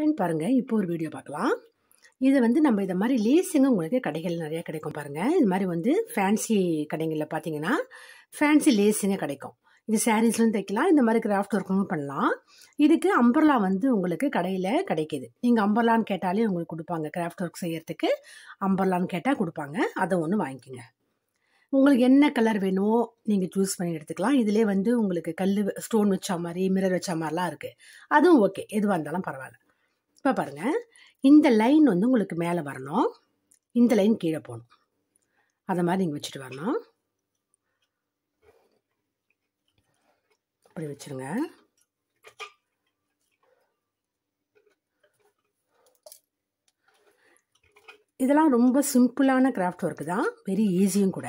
friend பாருங்கள் இப்போ ஒரு வீடியோ பார்க்கலாம் இது வந்து நம்ம இதை மாதிரி லீஸுங்க உங்களுக்கு கடைகள் நிறையா கிடைக்கும் பாருங்கள் இது மாதிரி வந்து ஃபேன்சி கடைகளில் பார்த்தீங்கன்னா ஃபேன்சி லேஸுங்க கிடைக்கும் இது சாரீஸ்லாம் தைக்கலாம் இந்த மாதிரி கிராஃப்ட் ஒர்க்கும் பண்ணலாம் இதுக்கு அம்பர்லா வந்து உங்களுக்கு கடையில் கிடைக்கிது நீங்கள் அம்பர்லான்னு கேட்டாலே உங்களுக்கு கொடுப்பாங்க கிராஃப்ட் ஒர்க் செய்கிறதுக்கு அம்பர்லான்னு கேட்டால் கொடுப்பாங்க அதை ஒன்று வாங்கிக்கோங்க உங்களுக்கு என்ன கலர் வேணுமோ நீங்கள் சூஸ் பண்ணி எடுத்துக்கலாம் இதிலே வந்து உங்களுக்கு கல் ஸ்டோன் வச்ச மாதிரி மிரர் வச்ச மாதிரிலாம் இருக்குது அதுவும் ஓகே எதுவாக இருந்தாலும் பரவாயில்ல இப்போ பாருங்கள் இந்த லைன் வந்து உங்களுக்கு மேலே வரணும் இந்த லைன் கீழே போகணும் அதை மாதிரி நீங்கள் வச்சுட்டு வரணும் அப்படி வச்சுருங்க இதெல்லாம் ரொம்ப சிம்பிளான கிராஃப்ட் ஒர்க்கு தான் வெரி ஈஸியும் கூட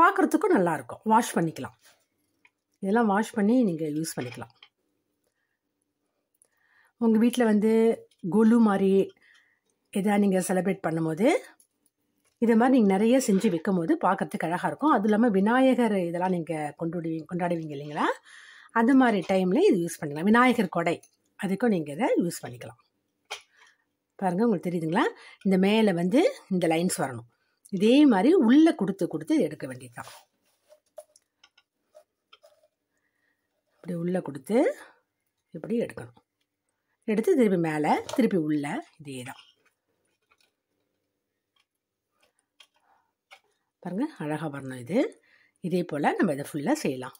பார்க்குறதுக்கும் நல்லாயிருக்கும் வாஷ் பண்ணிக்கலாம் இதெல்லாம் வாஷ் பண்ணி நீங்கள் யூஸ் பண்ணிக்கலாம் உங்கள் வீட்டில் வந்து கொலு மாதிரி எதா நீங்கள் செலிப்ரேட் பண்ணும்போது இதை மாதிரி நீங்கள் நிறைய செஞ்சு வைக்கும் போது பார்க்குறதுக்கு அழகாக இருக்கும் அதுவும் இல்லாமல் விநாயகர் இதெல்லாம் நீங்கள் கொண்டாடுவீங்க கொண்டாடுவீங்க இல்லைங்களா அந்த மாதிரி டைமில் இது யூஸ் பண்ணிக்கலாம் விநாயகர் கொடை அதுக்கும் நீங்கள் இதை யூஸ் பண்ணிக்கலாம் பாருங்கள் உங்களுக்கு தெரியுதுங்களா இந்த மேலே வந்து இந்த லைன்ஸ் வரணும் இதே மாதிரி உள்ளே கொடுத்து கொடுத்து இது எடுக்க வேண்டியதுதான் இப்படி உள்ளே கொடுத்து இப்படி எடுக்கணும் எடுத்து திருப்பி மேலே திருப்பி உள்ளே இதே தான் பாருங்கள் அழகாக வரணும் இது இதே போல் நம்ம இதை ஃபுல்லாக செய்யலாம்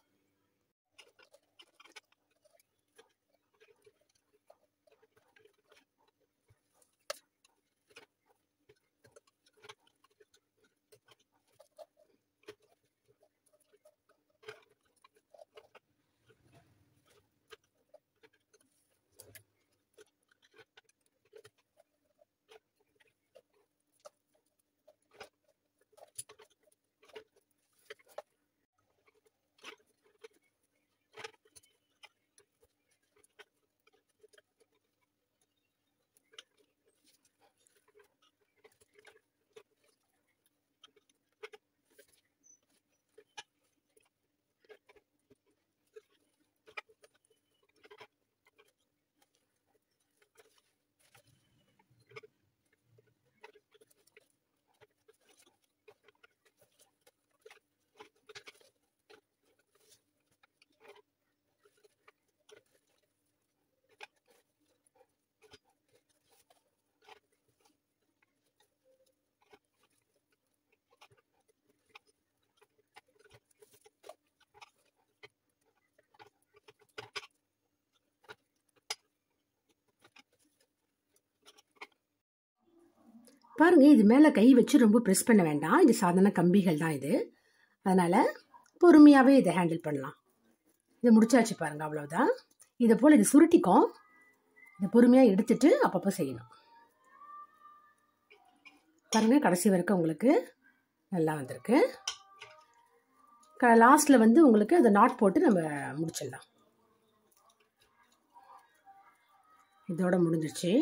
பாருங்க இது மேலே கை வச்சு ரொம்ப ப்ரெஸ் பண்ண வேண்டாம் இது சாதாரண கம்பிகள் தான் இது அதனால் பொறுமையாகவே இதை ஹேண்டில் பண்ணலாம் இதை முடிச்சாச்சு பாருங்கள் அவ்வளோதான் இதை போல் இது சுருட்டிக்கும் இதை பொறுமையாக எடுத்துட்டு அப்பப்போ செய்யணும் பாருங்கள் கடைசி வரைக்கும் உங்களுக்கு நல்லா வந்திருக்கு லாஸ்ட்டில் வந்து உங்களுக்கு அதை நாட் போட்டு நம்ம முடிச்சிடலாம் இதோட முடிஞ்சிச்சு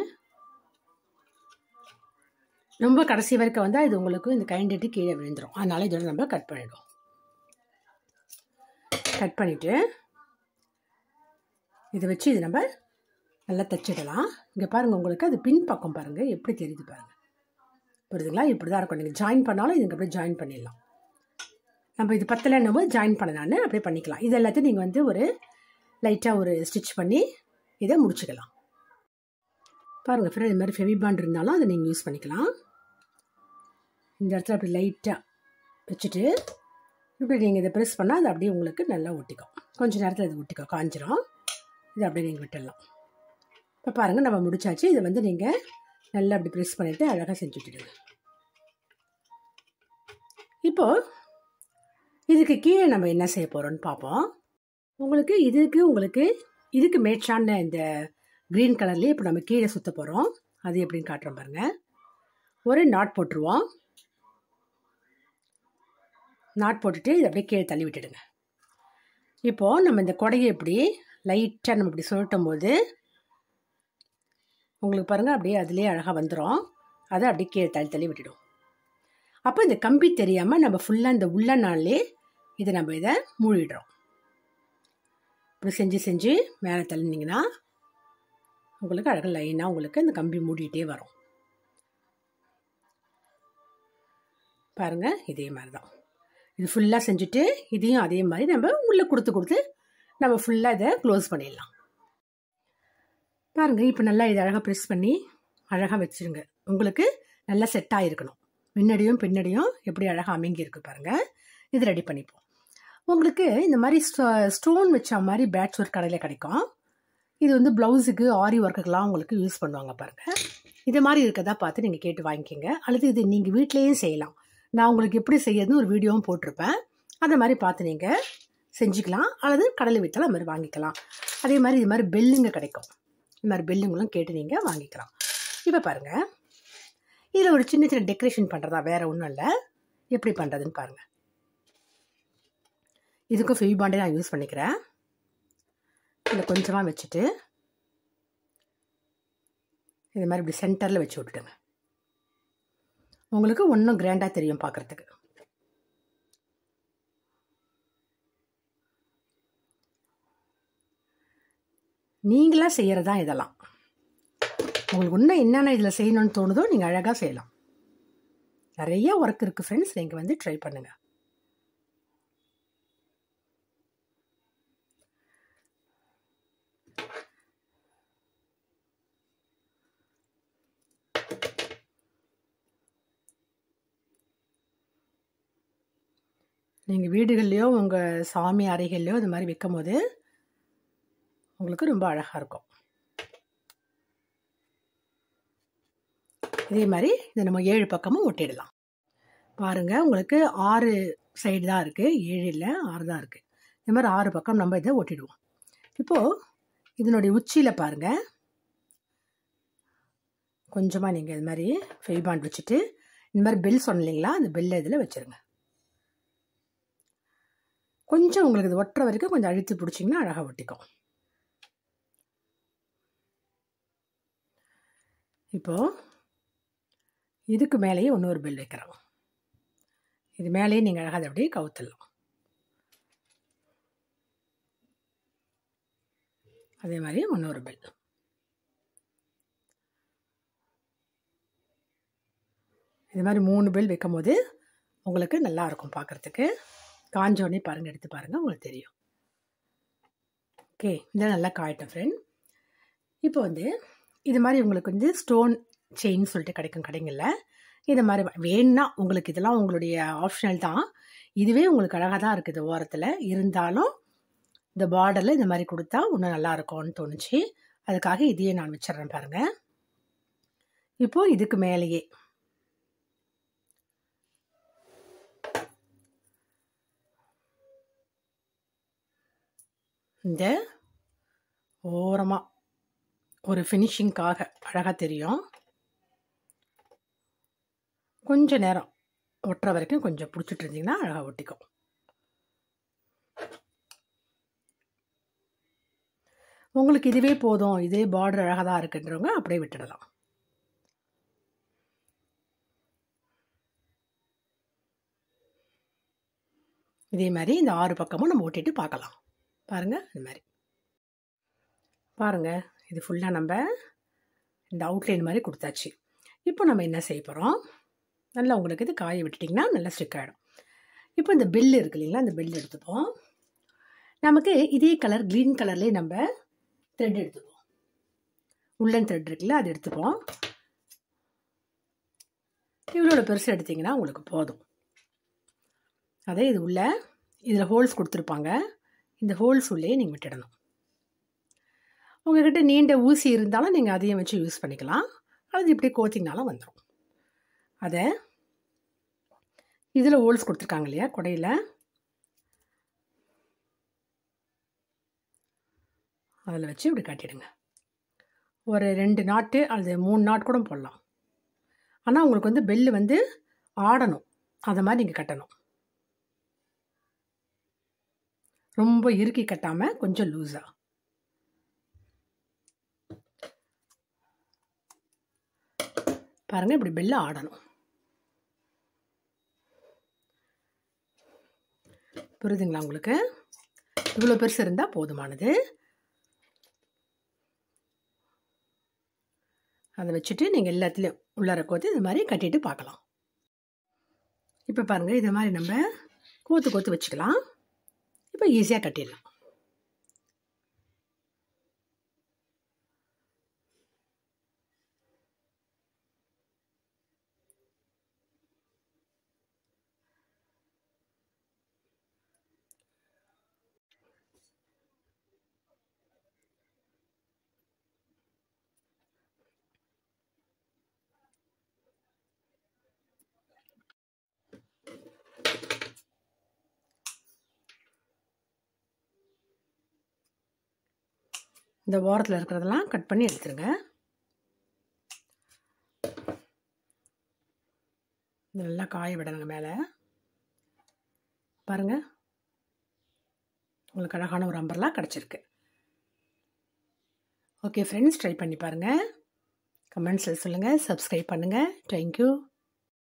ரொம்ப கடைசி வரைக்கும் வந்தால் இது உங்களுக்கு இந்த கைண்டிட்டு கீழே விழுந்துடும் அதனால் இதோட நம்ம கட் பண்ணிவிடும் கட் பண்ணிவிட்டு இதை வச்சு இது நம்ம நல்லா தைச்சிடலாம் இங்கே பாருங்கள் உங்களுக்கு அது பின் பக்கம் பாருங்கள் எப்படி தெரியுது பாருங்கள் புரியுதுங்களா இப்படி தான் இருக்கும் நீங்கள் ஜாயின் பண்ணாலும் இதுக்கு அப்படியே ஜாயின் பண்ணிடலாம் நம்ம இது பத்தலைன்னும் போது ஜாயின் பண்ணலான்னு அப்படியே பண்ணிக்கலாம் இது எல்லாத்தையும் நீங்கள் வந்து ஒரு லைட்டாக ஒரு ஸ்டிச் பண்ணி இதை முடிச்சுக்கலாம் பாருங்கள் ஃப்ரெண்ட் இது மாதிரி ஃபெவிபாண்ட் இருந்தாலும் அதை நீங்கள் யூஸ் பண்ணிக்கலாம் இந்த இடத்துல அப்படி லைட்டாக வச்சுட்டு இப்படி நீங்கள் இதை ப்ரெஸ் பண்ணால் அது அப்படியே உங்களுக்கு நல்லா ஒட்டிக்கும் கொஞ்சம் நேரத்தில் இது ஒட்டிக்கும் காஞ்சிரும் இது அப்படியே நீங்கள் விட்டுடலாம் இப்போ பாருங்கள் நம்ம முடிச்சாச்சு இதை வந்து நீங்கள் நல்லா அப்படி ப்ரெஸ் பண்ணிவிட்டு அழகாக செஞ்சு விட்டுடுங்க இப்போது இதுக்கு கீழே நம்ம என்ன செய்ய போகிறோம்னு பார்ப்போம் உங்களுக்கு இதுக்கு உங்களுக்கு இதுக்கு மேட்சான இந்த க்ரீன் கலர்லேயே இப்போ நம்ம கீழே சுற்ற போகிறோம் அது எப்படின்னு காட்டுறோம் பாருங்கள் ஒரு நாட் போட்டுருவோம் நாட் போட்டுட்டு இதை அப்படியே கீழே தள்ளி விட்டுடுங்க இப்போது நம்ம இந்த கொடையை இப்படி லைட்டாக நம்ம இப்படி சுழட்டும் போது உங்களுக்கு பாருங்கள் அப்படியே அதுலேயே அழகாக வந்துடும் அதை அப்படியே கீழே தள்ளி தள்ளி விட்டுடும் அப்போ இந்த கம்பி தெரியாமல் நம்ம ஃபுல்லாக இந்த உள்ள நாள்லே இதை நம்ம இதை மூழ்கிடுறோம் இப்படி செஞ்சு செஞ்சு மேலே தள்ளினீங்கன்னா உங்களுக்கு அழகாக லைனாக உங்களுக்கு இந்த கம்பி மூடிக்கிட்டே வரும் பாருங்கள் இதே மாதிரி தான் இது ஃபுல்லாக செஞ்சுட்டு இதையும் அதே மாதிரி நம்ம உள்ளே கொடுத்து கொடுத்து நம்ம ஃபுல்லாக இதை க்ளோஸ் பண்ணிடலாம் பாருங்கள் இப்போ நல்லா இதை அழகாக ப்ரெஸ் பண்ணி அழகாக வச்சுருங்க உங்களுக்கு நல்லா செட் ஆகிருக்கணும் முன்னாடியும் பின்னாடியும் எப்படி அழகாக அமைங்கி இருக்குது பாருங்கள் இது ரெடி பண்ணிப்போம் உங்களுக்கு இந்த மாதிரி ஸ்டோ ஸ்டோன் வச்ச மாதிரி பேட்ச் ஒர்க் கடையில் கிடைக்கும் இது வந்து ப்ளவுஸுக்கு ஆரி ஒர்க்குக்கெலாம் உங்களுக்கு யூஸ் பண்ணுவாங்க பாருங்கள் இதை மாதிரி இருக்கதா பார்த்து நீங்கள் கேட்டு வாங்கிக்கோங்க அல்லது இது நீங்கள் வீட்லேயும் செய்யலாம் நான் உங்களுக்கு எப்படி செய்யறதுன்னு ஒரு வீடியோவும் போட்டிருப்பேன் அதை மாதிரி பார்த்து நீங்கள் செஞ்சுக்கலாம் அல்லது கடலை வித்தால் அது மாதிரி வாங்கிக்கலாம் அதே மாதிரி இது மாதிரி பெல்லுங்க கிடைக்கும் இது மாதிரி பெல்லுங்களும் கேட்டு நீங்கள் வாங்கிக்கலாம் இப்போ பாருங்கள் இதில் ஒரு சின்ன சின்ன டெக்கரேஷன் பண்ணுறதா வேறு ஒன்றும் இல்லை எப்படி பண்ணுறதுன்னு பாருங்கள் இதுக்கும் ஃபிவி பாண்டே நான் யூஸ் பண்ணிக்கிறேன் இதை கொஞ்சமாக வச்சுட்டு இது மாதிரி இப்படி சென்டரில் வச்சு விட்டுடுங்க உங்களுக்கு ஒன்றும் கிராண்டாக தெரியும் பார்க்குறதுக்கு நீங்களாக செய்கிறது தான் இதெல்லாம் உங்களுக்கு இன்னும் என்னென்ன இதில் செய்யணும்னு தோணுதோ நீங்கள் அழகாக செய்யலாம் நிறைய ஒர்க் இருக்குது ஃப்ரெண்ட்ஸ் நீங்கள் வந்து ட்ரை பண்ணுங்கள் நீங்கள் வீடுகள்லையோ உங்கள் சாமி அறைகள்லையோ இது மாதிரி விற்கும் போது உங்களுக்கு ரொம்ப அழகாக இருக்கும் இதே மாதிரி இதை நம்ம ஏழு பக்கமும் ஒட்டிடலாம் பாருங்கள் உங்களுக்கு ஆறு சைடு தான் இருக்குது ஏழு இல்லை ஆறு தான் இருக்குது இது மாதிரி ஆறு பக்கம் நம்ம இதை ஒட்டிடுவோம் இப்போது இதனுடைய உச்சியில் பாருங்கள் கொஞ்சமாக நீங்கள் இது மாதிரி ஃபெய்பாண்ட் வச்சுட்டு இந்த மாதிரி பெல் சொன்னீங்களா அந்த பெல்லை இதில் வச்சுருங்க கொஞ்சம் உங்களுக்கு இது ஒட்டுற வரைக்கும் கொஞ்சம் அழுத்தி பிடிச்சிங்கன்னா அழகாக ஒட்டிக்கும் இப்போது இதுக்கு மேலேயே ஒன்று ஒரு பெல் வைக்கிறோம் இது மேலேயே நீங்கள் அழகாக அதை அப்படியே கவுத்துடலாம் அதே மாதிரி இன்னொரு பெல் இது மாதிரி மூணு பெல் வைக்கும் போது உங்களுக்கு நல்லாயிருக்கும் பார்க்குறதுக்கு காஞ்சோடனே பாருங்கள் எடுத்து பாருங்கள் உங்களுக்கு தெரியும் ஓகே இந்த நல்லா காயட்டும் ஃப்ரெண்ட் இப்போ வந்து இது மாதிரி உங்களுக்கு வந்து ஸ்டோன் செயின் சொல்லிட்டு கிடைக்கும் கடைங்களில் இது மாதிரி வேணும்னா உங்களுக்கு இதெல்லாம் உங்களுடைய ஆப்ஷனல் தான் இதுவே உங்களுக்கு அழகாக தான் இருக்குது ஓரத்தில் இருந்தாலும் இந்த பார்டரில் இந்த மாதிரி கொடுத்தா இன்னும் நல்லா இருக்கும்னு தோணுச்சு அதுக்காக இதையே நான் வச்சிட்றேன் பாருங்கள் இப்போது இதுக்கு மேலேயே இந்த ஓரமாக ஒரு ஃபினிஷிங்காக அழகாக தெரியும் கொஞ்ச நேரம் ஒட்டுற வரைக்கும் கொஞ்சம் பிடிச்சிட்டு இருந்தீங்கன்னா அழகாக ஒட்டிக்கும் உங்களுக்கு இதுவே போதும் இதே பார்டர் அழகாக தான் இருக்குன்றவங்க அப்படியே விட்டுடலாம் இதே மாதிரி இந்த ஆறு பக்கமும் நம்ம ஒட்டிட்டு பார்க்கலாம் பாருங்கள் இந்த மாதிரி பாருங்கள் இது ஃபுல்லாக நம்ம இந்த அவுட்லைன் மாதிரி கொடுத்தாச்சு இப்போ நம்ம என்ன செய்ய போகிறோம் நல்லா உங்களுக்கு இது காய விட்டுட்டிங்கன்னா நல்லா ஸ்டிக் ஆகிடும் இப்போ இந்த பில்லு இருக்கு இல்லைங்களா இந்த பில்லு எடுத்துப்போம் நமக்கு இதே கலர் க்ரீன் கலர்லேயே நம்ம த்ரெட் எடுத்துப்போம் உள்ளன் த்ரெட் இருக்குல்ல அது எடுத்துப்போம் இவ்வளோட பெருசு எடுத்திங்கன்னா உங்களுக்கு போதும் அதே இது உள்ள இதில் ஹோல்ஸ் கொடுத்துருப்பாங்க இந்த ஹோல்ஸ் உள்ளே நீங்கள் விட்டுடணும் உங்கள்கிட்ட நீண்ட ஊசி இருந்தாலும் நீங்கள் அதையும் வச்சு யூஸ் பண்ணிக்கலாம் அல்லது இப்படி கோத்திங்கனாலும் வந்துடும் அதை இதில் ஹோல்ஸ் கொடுத்துருக்காங்க இல்லையா குடையில் அதில் வச்சு இப்படி கட்டிடுங்க ஒரு ரெண்டு நாட்டு அல்லது மூணு நாட் கூட போடலாம் ஆனால் உங்களுக்கு வந்து பெல்லு வந்து ஆடணும் அதை மாதிரி நீங்கள் கட்டணும் ரொம்ப இறுக்கி கட்டாமல் கொஞ்சம் லூஸாக பாருங்கள் இப்படி பெல்ல ஆடணும் புரியுதுங்களா உங்களுக்கு இவ்வளோ பெருசு இருந்தால் போதுமானது அதை வச்சுட்டு நீங்கள் எல்லாத்துலேயும் உள்ளார கோத்து இது மாதிரி கட்டிட்டு பார்க்கலாம் இப்போ பாருங்கள் இது மாதிரி நம்ம கோத்து கோத்து வச்சுக்கலாம் ரொம்ப ஈஸியாக கட்டிடலாம் இந்த ஓரத்தில் இருக்கிறதெல்லாம் கட் பண்ணி எடுத்துருங்க நல்லா காய விடணுங்க மேலே பாருங்கள் உங்களுக்கு அழகான ஒரு அம்பர்லாம் கிடச்சிருக்கு ஓகே ஃப்ரெண்ட்ஸ் ட்ரை பண்ணி பாருங்கள் கமெண்ட்ஸில் சொல்லுங்கள் சப்ஸ்கிரைப் பண்ணுங்கள் தேங்க்யூ